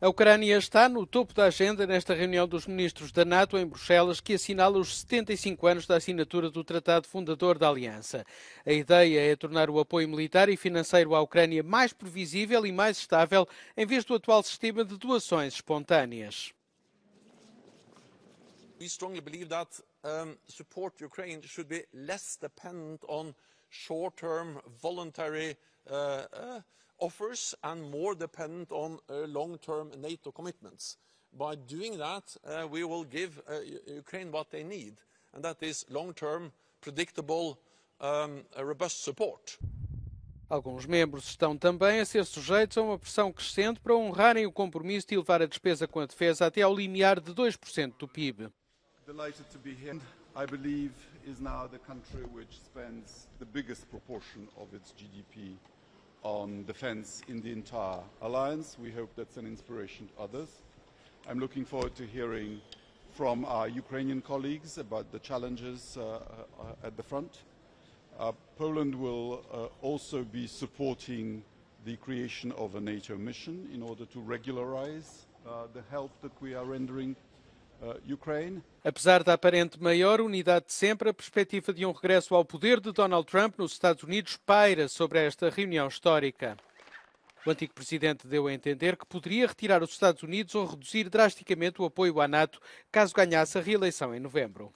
A Ucrânia está no topo da agenda nesta reunião dos ministros da NATO em Bruxelas, que assinala os 75 anos da assinatura do Tratado Fundador da Aliança. A ideia é tornar o apoio militar e financeiro à Ucrânia mais previsível e mais estável, em vez do atual sistema de doações espontâneas. We strongly believe that um, support Ukraine should be less dependent on short-term voluntary uh, uh, offers and more dependent on uh, long-term NATO commitments. By doing that, we will give Ukraine what they need, and that is long-term, predictable, um, robust support. Alguns membros estão também a ser sujeitos a uma pressão crescente para honrarem o compromisso de elevar a despesa com a defesa até ao limiar de 2% do PIB. Delighted to be here. I believe is now the country which spends the biggest proportion of its GDP on defense in the entire alliance. We hope that's an inspiration to others. I'm looking forward to hearing from our Ukrainian colleagues about the challenges uh, uh at the front. Uh, Poland will uh, also be supporting the creation of a NATO mission in order to regularize uh, the help that we are rendering Uh, Apesar da aparente maior unidade de sempre, a perspectiva de um regresso ao poder de Donald Trump nos Estados Unidos paira sobre esta reunião histórica. O antigo presidente deu a entender que poderia retirar os Estados Unidos ou reduzir drasticamente o apoio à NATO caso ganhasse a reeleição em novembro.